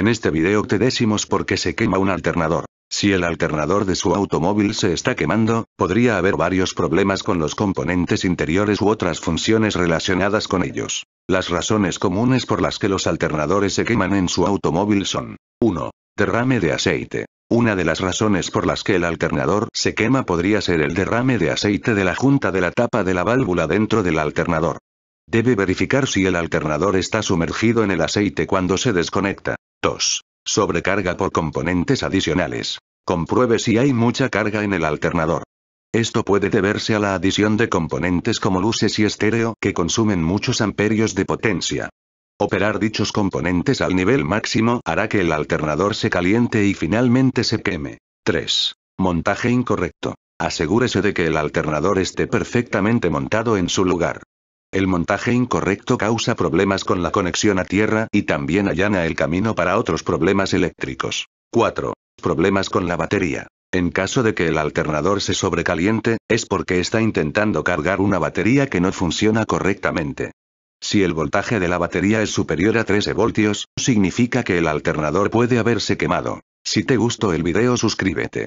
En este video te decimos por qué se quema un alternador. Si el alternador de su automóvil se está quemando, podría haber varios problemas con los componentes interiores u otras funciones relacionadas con ellos. Las razones comunes por las que los alternadores se queman en su automóvil son 1. Derrame de aceite. Una de las razones por las que el alternador se quema podría ser el derrame de aceite de la junta de la tapa de la válvula dentro del alternador. Debe verificar si el alternador está sumergido en el aceite cuando se desconecta. 2. Sobrecarga por componentes adicionales. Compruebe si hay mucha carga en el alternador. Esto puede deberse a la adición de componentes como luces y estéreo que consumen muchos amperios de potencia. Operar dichos componentes al nivel máximo hará que el alternador se caliente y finalmente se queme. 3. Montaje incorrecto. Asegúrese de que el alternador esté perfectamente montado en su lugar. El montaje incorrecto causa problemas con la conexión a tierra y también allana el camino para otros problemas eléctricos. 4. Problemas con la batería. En caso de que el alternador se sobrecaliente, es porque está intentando cargar una batería que no funciona correctamente. Si el voltaje de la batería es superior a 13 voltios, significa que el alternador puede haberse quemado. Si te gustó el video suscríbete.